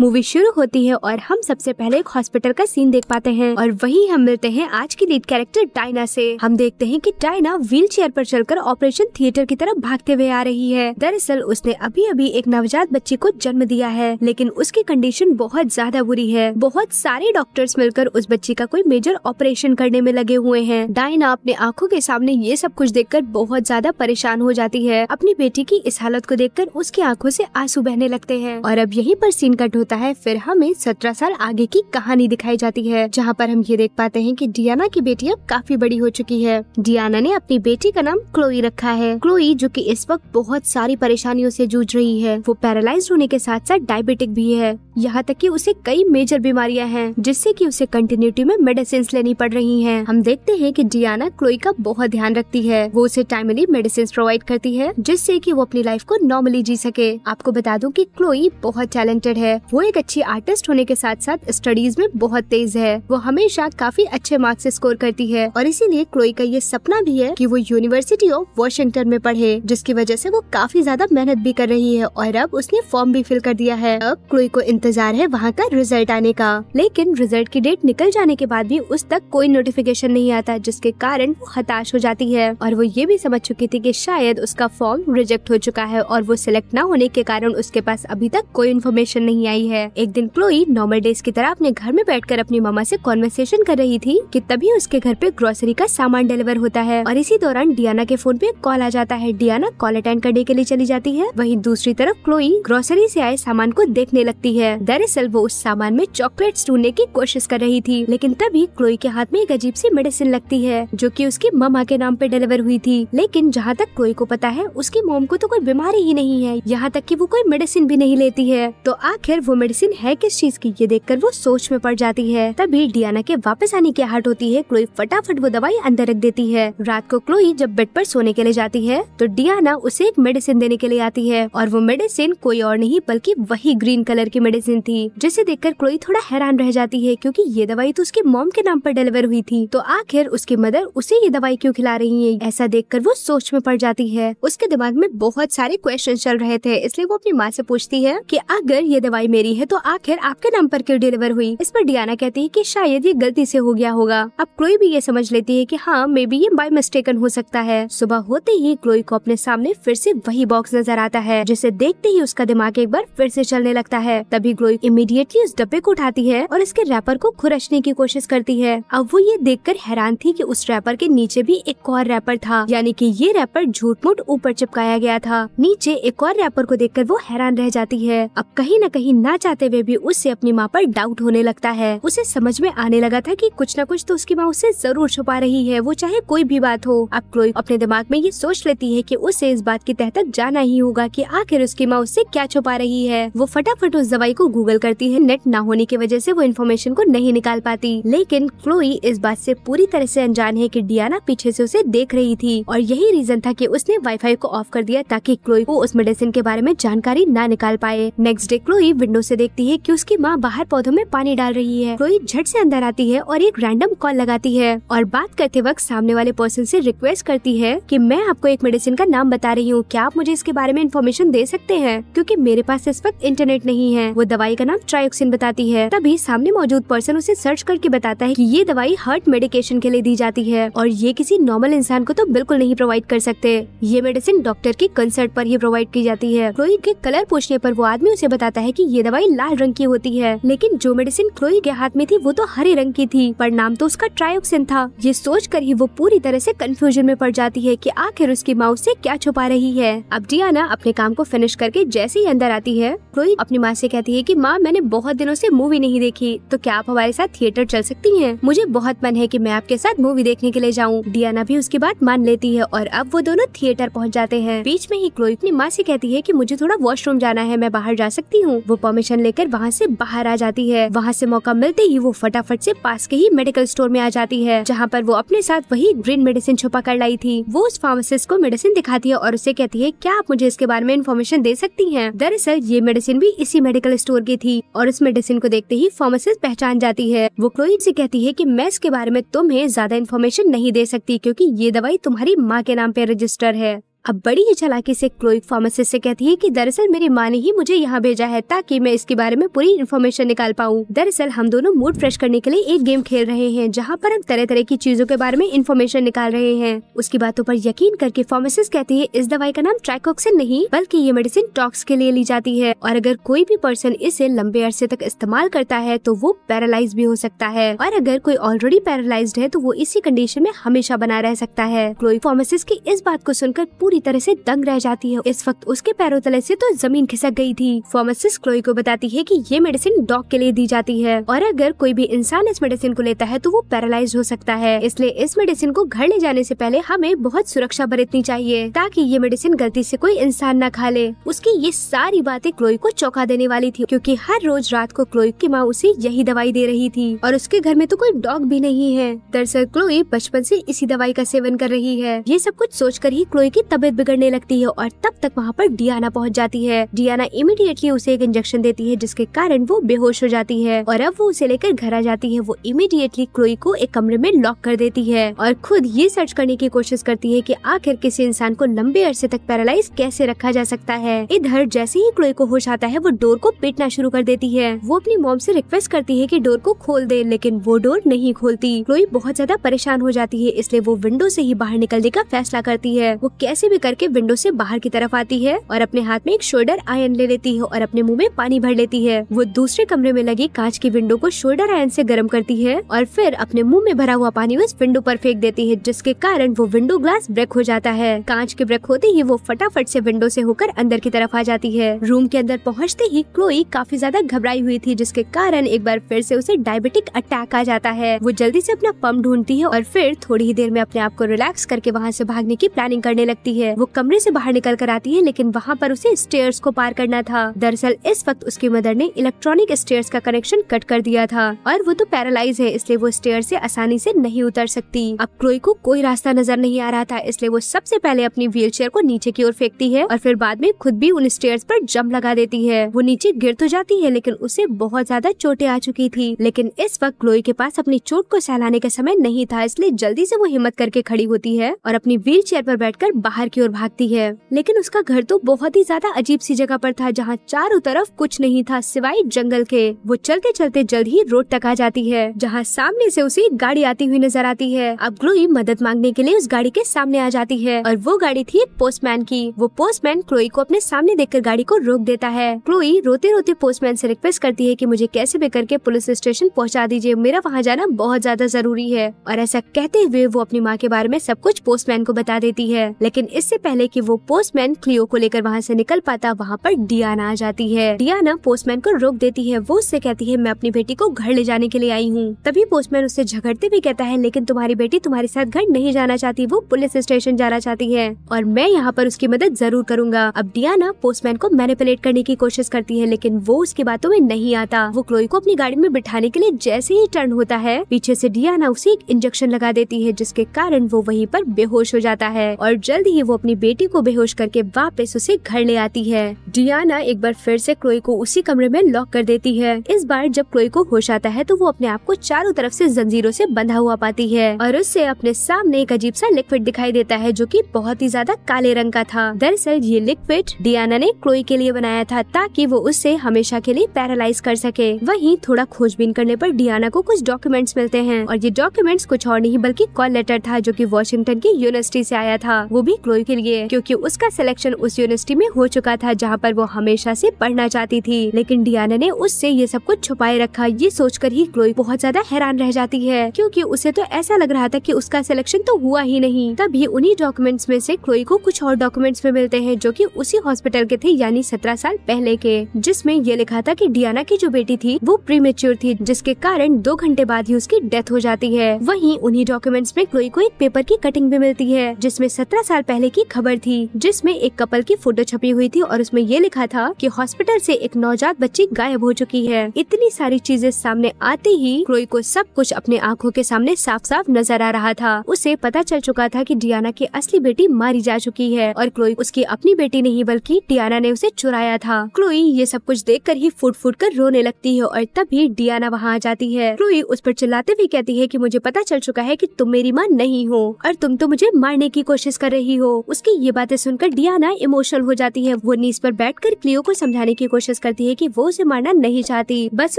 Movie शुरू होती है और हम सबसे पहले एक हॉस्पिटल का सीन देख पाते हैं और वही हम मिलते हैं आज की लीड कैरेक्टर डायना से हम देखते हैं कि डायना व्हील चेयर पर चलकर ऑपरेशन थिएटर की तरफ भागते हुए आ रही है दरअसल उसने अभी अभी एक नवजात बच्चे को जन्म दिया है लेकिन उसकी कंडीशन बहुत ज्यादा बुरी है बहुत सारे डॉक्टर्स मिलकर उस बच्चे का कोई मेजर ऑपरेशन करने में लगे हुए हैं डायना अपने आंखों के सामने ये सब कुछ देखकर बहुत ज्यादा परेशान हो जाती है अपनी बेटी की इस हालत को देखकर उसकी आंखों से आंसू बहने लगते हैं और अब यहीं पर सीन कट होता होता है फिर हमें सत्रह साल आगे की कहानी दिखाई जाती है जहाँ पर हम ये देख पाते हैं कि डियाना की बेटी अब काफी बड़ी हो चुकी है डियाना ने अपनी बेटी का नाम क्लोई रखा है क्लोई जो की इस वक्त बहुत सारी परेशानियों से जूझ रही है वो पैरालाइज होने के साथ साथ डायबिटिक भी है यहाँ तक की उसे कई मेजर बीमारियां हैं जिससे कि उसे कंटिन्यूटी में मेडिसिन लेनी पड़ रही हैं। हम देखते हैं कि डियाना क्लोई का बहुत ध्यान रखती है वो उसे टाइमली मेडिसिन प्रोवाइड करती है जिससे कि वो अपनी लाइफ को नॉर्मली जी सके आपको बता दूं कि क्लोई बहुत टैलेंटेड है वो वो एक अच्छी आर्टिस्ट होने के साथ साथ स्टडीज में बहुत तेज है वो हमेशा काफी अच्छे मार्क्स स्कोर करती है और इसीलिए क्लोई का ये सपना भी है कि वो यूनिवर्सिटी ऑफ वॉशिंगटन में पढ़े जिसकी वजह से वो काफी ज्यादा मेहनत भी कर रही है और अब उसने फॉर्म भी फिल कर दिया है अब क्लोई को इंतजार है वहाँ का रिजल्ट आने का लेकिन रिजल्ट की डेट निकल जाने के बाद भी उस तक कोई नोटिफिकेशन नहीं आता जिसके कारण वो हताश हो जाती है और वो ये भी समझ चुकी थी कि शायद उसका फॉर्म रिजेक्ट हो चुका है और वो सिलेक्ट न होने के कारण उसके पास अभी तक कोई इन्फॉर्मेशन नहीं आई है है एक दिन क्लोई नॉर्मल डेज की तरह अपने घर में बैठकर अपनी मामा से कॉन्वर्सेशन कर रही थी कि तभी उसके घर पे ग्रोसरी का सामान डिलीवर होता है और इसी दौरान डियाना के फोन पे कॉल आ जाता है डियाना कॉल अटेंड करने के लिए चली जाती है वही दूसरी तरफ क्लोई ग्रोसरी ऐसी आए सामान को देखने लगती है दरअसल वो उस सामान में चॉकलेट ढूंढने की कोशिश कर रही थी लेकिन तभी क्लोई के हाथ में एक अजीब सी मेडिसिन लगती है जो की उसकी मामा के नाम पे डिलीवर हुई थी लेकिन जहाँ तक क्लोई को पता है उसकी मोम को तो कोई बीमारी ही नहीं है यहाँ तक की वो कोई मेडिसिन भी नहीं लेती है तो आखिर वो मेडिसिन है किस चीज की ये देखकर वो सोच में पड़ जाती है तभी डियाना के वापस आने की आहट होती है क्लोई फटाफट वो दवाई अंदर रख देती है रात को क्लोई जब बेड पर सोने के लिए जाती है तो डियाना उसे एक मेडिसिन देने के लिए आती है और वो मेडिसिन कोई और नहीं बल्कि वही ग्रीन कलर की मेडिसिन थी जिसे देखकर क्लोई थोड़ा हैरान रह जाती है क्योंकि ये दवाई तो उसके मॉम के नाम पर डिलीवर हुई थी तो आखिर उसकी मदर उसे ये दवाई क्यों खिला रही है ऐसा देखकर वो सोच में पड़ जाती है उसके दिमाग में बहुत सारे क्वेश्चन चल रहे थे इसलिए वो अपनी माँ से पूछती है की अगर ये दवाई मेरी मिली है तो आखिर आपके नाम पर क्यों डिलीवर हुई इस पर डियाना कहती है की शायद ये गलती से हो गया होगा अब क्लोई भी ये समझ लेती है की हाँ मे बी ये बाई मिस्टेकन हो सकता है सुबह होते ही क्लोई को अपने सामने फिर से वही बॉक्स नजर आता है जिसे देखते ही उसका दिमाग एक बार फिर से चलने लगता है तभी क्लोई इमीडिएटली उस डब्बे को उठाती है और इसके रैपर को खुरचने की कोशिश करती है अब वो ये कर हैरान थी की उस रैपर के नीचे भी एक और रैपर था यानी की ये रैपर झूठ मूठ ऊपर चिपकाया गया था नीचे एक और रैपर को देख वो हैरान रह जाती है अब कहीं न कहीं न ना चाहते हुए भी उससे अपनी माँ पर डाउट होने लगता है उसे समझ में आने लगा था कि कुछ न कुछ तो उसकी माँ उससे जरूर छुपा रही है वो चाहे कोई भी बात हो अब क्लोई अपने दिमाग में ये सोच लेती है कि उसे इस बात की तह तक जाना ही होगा कि आखिर उसकी माँ उससे क्या छुपा रही है वो फटाफट उस दवाई को गूगल करती है नेट ना होने की वजह से वो इन्फॉर्मेशन को नहीं निकाल पाती लेकिन क्लोई इस बात से पूरी तरह से अनजान है कि डियाना पीछे से उसे देख रही थी और यही रीजन था कि उसने वाईफाई को ऑफ कर दिया ताकि क्लोई को उस मेडिसिन के बारे में जानकारी ना निकाल पाए next day Chloe window window से देखती है कि उसकी माँ बाहर पौधों में पानी डाल रही है रोहित झट से अंदर आती है और एक रैंडम कॉल लगाती है और बात करते वक्त सामने वाले पर्सन से रिक्वेस्ट करती है कि मैं आपको एक मेडिसिन का नाम बता रही हूँ क्या आप मुझे इसके बारे में इन्फॉर्मेशन दे सकते हैं क्योंकि मेरे पास इस वक्त इंटरनेट नहीं है वो दवाई का नाम ट्रायोक्सिन बताती है तभी सामने मौजूद पर्सन उसे सर्च करके बताता है की ये दवाई हार्ट मेडिकेशन के लिए दी जाती है और ये किसी नॉर्मल इंसान को तो बिल्कुल नहीं प्रोवाइड कर सकते ये मेडिसिन डॉक्टर के कंसर्ट पर ही प्रोवाइड की जाती है रोहित के कलर पूछने पर वो आदमी उसे बताता है की ये दवाई लाल रंग की होती है लेकिन जो मेडिसिन क्लोई के हाथ में थी वो तो हरे रंग की थी पर नाम तो उसका ट्रायोक्सिन था ये सोच कर ही वो पूरी तरह से कंफ्यूजन में पड़ जाती है कि आखिर उसकी माँ उसे क्या छुपा रही है अब डियाना अपने काम को फिनिश करके जैसे ही अंदर आती है क्लोई अपनी माँ से कहती है की माँ मैंने बहुत दिनों से मूवी नहीं देखी तो क्या आप हमारे साथ थिएटर चल सकती है मुझे बहुत मन है की मैं आपके साथ मूवी देखने के लिए जाऊँ डियाना भी उसकी बात मान लेती है और अब वो दोनों थिएटर पहुँच जाते हैं बीच में ही क्लोई अपनी माँ से कहती है की मुझे थोड़ा वॉशरूम जाना है मैं बाहर जा सकती हूँ वो पमे परमिशन लेकर वहाँ से बाहर आ जाती है वहाँ से मौका मिलते ही वो फटाफट से पास के ही मेडिकल स्टोर में आ जाती है जहाँ पर वो अपने साथ वही ग्रीन मेडिसिन छुपा कर लाई थी वो उस फार्मासिस्ट को मेडिसिन दिखाती है और उसे कहती है क्या आप मुझे इसके बारे में इन्फॉर्मेशन दे सकती है दरअसल ये मेडिसिन भी इसी मेडिकल स्टोर की थी और इस मेडिसिन को देखते ही फार्मासिस्ट पहचान जाती है वो क्लोई से कहती है की मैं इसके बारे में तुम्हें ज्यादा इन्फॉर्मेशन नहीं दे सकती क्यूँकी ये दवाई तुम्हारी माँ के नाम पे रजिस्टर है अब बड़ी ही चलाकी से क्लोइक फार्मासिस्ट से कहती है कि दरअसल मेरी माँ ने ही मुझे यहाँ भेजा है ताकि मैं इसके बारे में पूरी इन्फॉर्मेशन निकाल पाऊँ दरअसल हम दोनों मूड फ्रेश करने के लिए एक गेम खेल रहे हैं जहाँ पर हम तरह तरह की चीजों के बारे में इन्फॉर्मेशन निकाल रहे हैं उसकी बातों पर यकीन करके फार्मासिस्ट कहती है इस दवाई का नाम ट्राइकोक्सिन नहीं बल्कि ये मेडिसिन टॉक्स के लिए ली जाती है और अगर कोई भी पर्सन इसे लंबे अरसे तक इस्तेमाल करता है तो वो पैरालाइज भी हो सकता है और अगर कोई ऑलरेडी पैरालाइज है तो वो इसी कंडीशन में हमेशा बना रह सकता है क्लोई फार्मासिस्ट की इस बात को सुनकर पूरी तरह से दंग रह जाती है इस वक्त उसके पैरों तले से तो जमीन खिसक गई थी फार्मासिस्ट क्लोई को बताती है कि ये मेडिसिन डॉग के लिए दी जाती है और अगर कोई भी इंसान इस मेडिसिन को लेता है तो वो पैरालाइज हो सकता है इसलिए इस मेडिसिन को घर ले जाने से पहले हमें बहुत सुरक्षा बरतनी चाहिए ताकि ये मेडिसिन गलती से कोई इंसान न खा ले उसकी ये सारी बातें क्लोई को चौंका देने वाली थी क्योंकि हर रोज रात को क्लोई की माँ उसे यही दवाई दे रही थी और उसके घर में तो कोई डॉग भी नहीं है दरअसल क्लोई बचपन से इसी दवाई का सेवन कर रही है ये सब कुछ सोचकर ही क्लोई की तब तबीयत बिगड़ने लगती है और तब तक वहाँ पर डियाना पहुँच जाती है डियाना इमीडिएटली उसे एक इंजेक्शन देती है जिसके कारण वो बेहोश हो जाती है और अब वो उसे लेकर घर आ जाती है वो इमीडिएटली क्लोई को एक कमरे में लॉक कर देती है और खुद ये सर्च करने की कोशिश करती है की आखिर किसी इंसान को लंबे अरसे तक पैरालाइज कैसे रखा जा सकता है इधर जैसे ही क्लोई को होश आता है वो डोर को पीटना शुरू कर देती है वो अपनी मॉम से रिक्वेस्ट करती है की डोर को खोल दे लेकिन वो डोर नहीं खोलती क्लोई बहुत ज्यादा परेशान हो जाती है इसलिए वो विंडो से ही बाहर निकलने का फैसला करती है वो कैसे भी करके विंडो से बाहर की तरफ आती है और अपने हाथ में एक शोल्डर आयन ले लेती है और अपने मुंह में पानी भर लेती है वो दूसरे कमरे में लगी कांच की विंडो को शोल्डर आयन से गर्म करती है और फिर अपने मुंह में भरा हुआ पानी उस विंडो पर फेंक देती है जिसके कारण वो विंडो ग्लास ब्रेक हो जाता है कांच के ब्रेक होते ही वो फटाफट से विंडो से होकर अंदर की तरफ आ जाती है रूम के अंदर पहुँचते ही क्लोई काफी ज्यादा घबराई हुई थी जिसके कारण एक बार फिर से उसे डायबिटिक अटैक आ जाता है वो जल्दी से अपना पंप ढूंढती है और फिर थोड़ी ही देर में अपने आप को रिलैक्स करके वहाँ से भागने की प्लानिंग करने लगती है है वो कमरे से बाहर निकल कर आती है लेकिन वहाँ पर उसे स्टेयर्स को पार करना था दरअसल इस वक्त उसकी मदर ने इलेक्ट्रॉनिक स्टेयर्स का कनेक्शन कट कर दिया था और वो तो पैरालाइज है इसलिए वो स्टेयर से आसानी से नहीं उतर सकती अब क्रोई को कोई रास्ता नजर नहीं आ रहा था इसलिए वो सबसे पहले अपनी व्हील को नीचे की ओर फेंकती है और फिर बाद में खुद भी उन स्टेयर्स पर जम लगा देती है वो नीचे गिर तो जाती है लेकिन उसे बहुत ज्यादा चोटें आ चुकी थी लेकिन इस वक्त क्लोई के पास अपनी चोट को सहलाने का समय नहीं था इसलिए जल्दी से वो हिम्मत करके खड़ी होती है और अपनी व्हील चेयर पर बैठकर बाहर की ओर भागती है लेकिन उसका घर तो बहुत ही ज्यादा अजीब सी जगह पर था जहाँ चारों तरफ कुछ नहीं था सिवाय जंगल के वो चलते चलते जल्द ही रोड तक आ जाती है जहाँ सामने से उसे एक गाड़ी आती हुई नजर आती है अब ग्लोई मदद मांगने के लिए उस गाड़ी के सामने आ जाती है और वो गाड़ी थी पोस्टमैन की वो पोस्टमैन क्लोई को अपने सामने कर गाड़ी को रोक देता है क्लोई रोते रोते पोस्टमैन से रिक्वेस्ट करती है कि मुझे कैसे भी करके पुलिस स्टेशन पहुंचा दीजिए मेरा वहाँ जाना बहुत ज्यादा जरूरी है और ऐसा कहते हुए वो अपनी माँ के बारे में सब कुछ पोस्टमैन को बता देती है लेकिन इससे पहले कि वो पोस्टमैन क्लियो को लेकर वहाँ से निकल पाता वहाँ पर डियाना आ जाती है डियाना पोस्टमैन को रोक देती है वो उससे कहती है मैं अपनी बेटी को घर ले जाने के लिए आई हूँ तभी पोस्टमैन उससे झगड़ते भी कहता है लेकिन तुम्हारी बेटी तुम्हारे साथ घर नहीं जाना चाहती वो पुलिस स्टेशन जाना चाहती है और मैं यहाँ पर उसकी मदद जरूर करूंगा अब डियाना पोस्टमैन को मैनिपुलेट करने की कोशिश करती है लेकिन वो उसकी बातों में नहीं आता वो क्लोई को अपनी गाड़ी में बिठाने के लिए जैसे ही टर्न होता है पीछे से डियाना उसे एक इंजेक्शन लगा देती है जिसके कारण वो वहीं पर बेहोश हो जाता है और जल्द ही वो अपनी बेटी को बेहोश करके वापस उसे घर ले आती है डियाना एक बार फिर से क्रोई को उसी कमरे में लॉक कर देती है इस बार जब क्रोई को होश आता है तो वो अपने आप को चारों तरफ से जंजीरों से बंधा हुआ पाती है और उससे अपने सामने एक अजीब सा लिक्विड दिखाई देता है जो कि बहुत ही ज्यादा काले रंग का था दरअसल ये लिक्विड डियाना ने क्रोई के लिए बनाया था ताकि वो उससे हमेशा के लिए पैरालाइज कर सके वही थोड़ा खोजबीन करने पर डियाना को कुछ डॉक्यूमेंट्स मिलते हैं और ये डॉक्यूमेंट्स कुछ और नहीं बल्कि कॉल लेटर था जो की वॉशिंगटन की यूनिवर्सिटी ऐसी आया था वो भी क्रोई बॉय के लिए क्योंकि उसका सिलेक्शन उस यूनिवर्सिटी में हो चुका था जहाँ पर वो हमेशा से पढ़ना चाहती थी लेकिन डियाना ने उससे ये सब कुछ छुपाए रखा ये सोचकर ही क्लोई बहुत ज्यादा हैरान रह जाती है क्योंकि उसे तो ऐसा लग रहा था कि उसका सिलेक्शन तो हुआ ही नहीं तभी उन्हीं डॉक्यूमेंट्स में से क्लोई को कुछ और डॉक्यूमेंट्स में मिलते हैं जो कि उसी हॉस्पिटल के थे यानी सत्रह साल पहले के जिसमें ये लिखा था कि डियाना की जो बेटी थी वो प्रीमेच्योर थी जिसके कारण दो घंटे बाद ही उसकी डेथ हो जाती है वहीं उन्हीं डॉक्यूमेंट्स में क्लोई को एक पेपर की कटिंग भी मिलती है जिसमें सत्रह साल पहले की खबर थी जिसमें एक कपल की फोटो छपी हुई थी और उसमें ये लिखा था कि हॉस्पिटल से एक नवजात बच्ची गायब हो चुकी है इतनी सारी चीजें सामने आते ही क्रोई को सब कुछ अपने आंखों के सामने साफ साफ नजर आ रहा था उसे पता चल चुका था की डियाना की असली बेटी मारी जा चुकी है और क्रोई उसकी अपनी बेटी नहीं बल्कि डियाना ने उसे चुराया था क्लोई ये सब कुछ देख कर ही फूट फूट कर रोने लगती है और तभी डियाना वहाँ आ जाती है क्लोई उस पर चिल्लाते हुए कहती है की मुझे पता चल चुका है की तुम मेरी माँ नहीं हो और तुम तो मुझे मारने की कोशिश कर रही हो उसकी ये बातें सुनकर डियाना इमोशनल हो जाती है वो नीस पर कर क्लियो को समझाने की कोशिश करती है की वो उसे मारना नहीं चाहती बस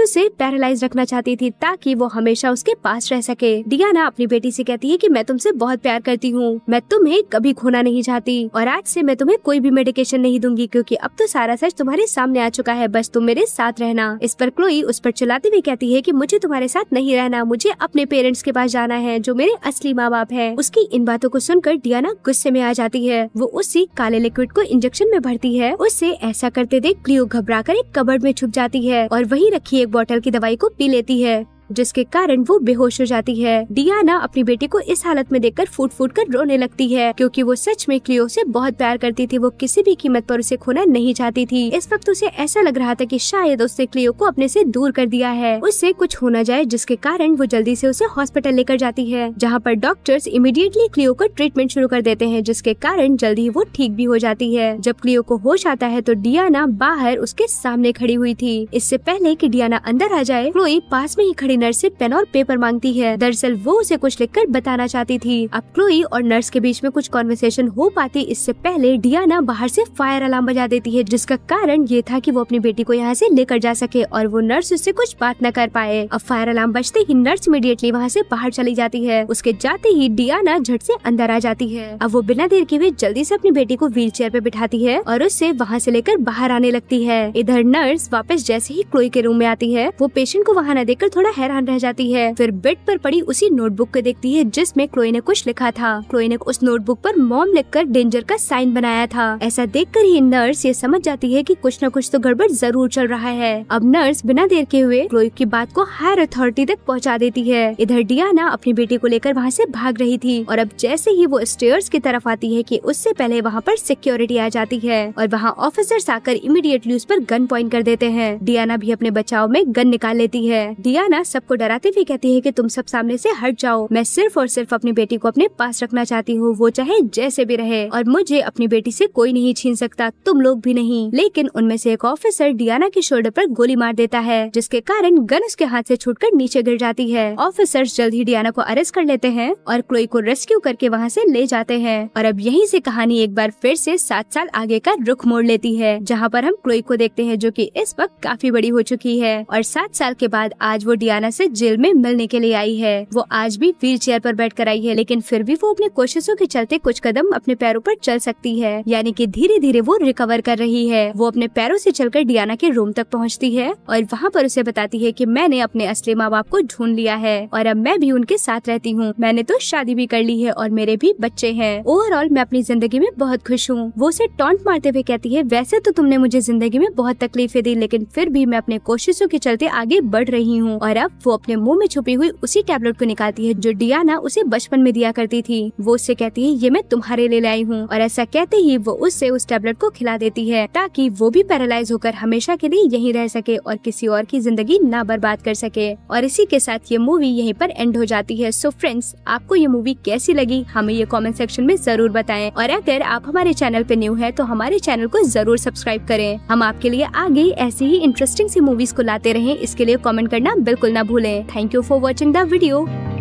उसे पैरालाइज रखना चाहती थी ताकि वो हमेशा उसके पास रह सके डियाना अपनी बेटी से कहती है कि मैं तुमसे बहुत प्यार करती हूँ मैं तुम्हें कभी खोना नहीं चाहती और आज से मैं तुम्हें कोई भी मेडिकेशन नहीं दूंगी क्योंकि अब तो सारा सच तुम्हारे सामने आ चुका है बस तुम मेरे साथ रहना इस पर क्लोई उस पर चलाते हुए कहती है कि मुझे तुम्हारे साथ नहीं रहना मुझे अपने पेरेंट्स के पास जाना है जो मेरे असली माँ बाप है उसकी इन बातों को सुनकर डियाना गुस्से में आ जाती जाती है वो उसी काले लिक्विड को इंजेक्शन में भरती है उससे ऐसा करते देख क्लियो घबरा कर एक कबर्ड में छुप जाती है और वही रखी एक बोतल की दवाई को पी लेती है जिसके कारण वो बेहोश हो जाती है डियाना अपनी बेटी को इस हालत में देखकर फूट फूट कर रोने लगती है क्योंकि वो सच में क्लियो से बहुत प्यार करती थी वो किसी भी कीमत पर उसे खोना नहीं चाहती थी इस वक्त उसे ऐसा लग रहा था कि शायद उसने क्लियो को अपने से दूर कर दिया है उससे कुछ होना जाए जिसके कारण वो जल्दी से उसे हॉस्पिटल लेकर जाती है जहाँ पर डॉक्टर्स इमीडिएटली क्लियो को ट्रीटमेंट शुरू कर देते हैं जिसके कारण जल्दी ही वो ठीक भी हो जाती है जब क्लियो को होश आता है तो डियाना बाहर उसके सामने खड़ी हुई थी इससे पहले की डियाना अंदर आ जाए क्लोई पास में ही खड़ी वाली नर्स से पेन और पेपर मांगती है दरअसल वो उसे कुछ लिखकर बताना चाहती थी अब क्लोई और नर्स के बीच में कुछ कॉन्वर्सेशन हो पाती इससे पहले डियाना बाहर से फायर अलार्म बजा देती है जिसका कारण ये था कि वो अपनी बेटी को यहाँ से लेकर जा सके और वो नर्स उससे कुछ बात न कर पाए अब फायर अलार्म बजते ही नर्स इमीडिएटली वहाँ से बाहर चली जाती है उसके जाते ही डियाना झट से अंदर आ जाती है अब वो बिना देर के हुए जल्दी से अपनी बेटी को व्हील चेयर पे बिठाती है और उससे वहाँ से लेकर बाहर आने लगती है इधर नर्स वापस जैसे ही क्लोई के रूम में आती है वो पेशेंट को वहाँ न देकर थोड़ा हैरान रह जाती है फिर बेड पर पड़ी उसी नोटबुक को देखती है जिसमें क्लोई ने कुछ लिखा था क्लोई ने उस नोटबुक पर मॉम लिखकर डेंजर का साइन बनाया था ऐसा देख कर ही नर्स ये समझ जाती है की कुछ न कुछ तो गड़बड़ जरूर चल रहा है अब नर्स बिना देर के हुए क्लोई की बात को हायर अथॉरिटी तक पहुँचा देती है इधर डियाना अपनी बेटी को लेकर वहाँ ऐसी भाग रही थी और अब जैसे ही वो स्टेयर्स की तरफ आती है की उससे पहले वहाँ पर सिक्योरिटी आ जाती है और वहाँ ऑफिसर्स आकर इमीडिएटली उस पर गन पॉइंट कर देते हैं डियाना भी अपने बचाव में गन निकाल लेती है डियाना सबको डराते हुए कहती है कि तुम सब सामने से हट जाओ मैं सिर्फ और सिर्फ अपनी बेटी को अपने पास रखना चाहती हूँ वो चाहे जैसे भी रहे और मुझे अपनी बेटी से कोई नहीं छीन सकता तुम लोग भी नहीं लेकिन उनमें से एक ऑफिसर डियाना के शोल्डर पर गोली मार देता है जिसके कारण गन उसके हाथ से छूटकर नीचे गिर जाती है ऑफिसर्स जल्द ही डियाना को अरेस्ट कर लेते हैं और क्लोई को रेस्क्यू करके वहाँ से ले जाते हैं और अब यहीं से कहानी एक बार फिर से सात साल आगे का रुख मोड़ लेती है जहाँ पर हम क्लोई को देखते हैं जो की इस वक्त काफी बड़ी हो चुकी है और सात साल के बाद आज वो डियाना हरियाणा से जेल में मिलने के लिए आई है वो आज भी व्हील चेयर पर बैठ कर आई है लेकिन फिर भी वो अपने कोशिशों के चलते कुछ कदम अपने पैरों पर चल सकती है यानी कि धीरे धीरे वो रिकवर कर रही है वो अपने पैरों से चलकर डियाना के रूम तक पहुँचती है और वहाँ पर उसे बताती है की मैंने अपने असली माँ बाप को ढूंढ लिया है और अब मैं भी उनके साथ रहती हूँ मैंने तो शादी भी कर ली है और मेरे भी बच्चे है ओवरऑल मैं अपनी जिंदगी में बहुत खुश हूँ वो उसे टॉन्ट मारते हुए कहती है वैसे तो तुमने मुझे जिंदगी में बहुत तकलीफें दी लेकिन फिर भी मैं अपने कोशिशों के चलते आगे बढ़ रही हूँ और अब वो अपने मुंह में छुपी हुई उसी टेबलेट को निकालती है जो डियाना उसे बचपन में दिया करती थी वो उससे कहती है ये मैं तुम्हारे लिए लाई हूँ और ऐसा कहते ही वो उससे उस टेबलेट को खिला देती है ताकि वो भी पैरालाइज होकर हमेशा के लिए यही रह सके और किसी और की जिंदगी ना बर्बाद कर सके और इसी के साथ ये मूवी यहीं पर एंड हो जाती है सो फ्रेंड्स आपको ये मूवी कैसी लगी हमें ये कमेंट सेक्शन में जरूर बताएं और अगर आप हमारे चैनल पे न्यू है तो हमारे चैनल को जरूर सब्सक्राइब करें हम आपके लिए आगे ऐसी ही इंटरेस्टिंग सी मूवीज को लाते रहे इसके लिए कॉमेंट करना बिल्कुल न ना भूलें thank you for watching the video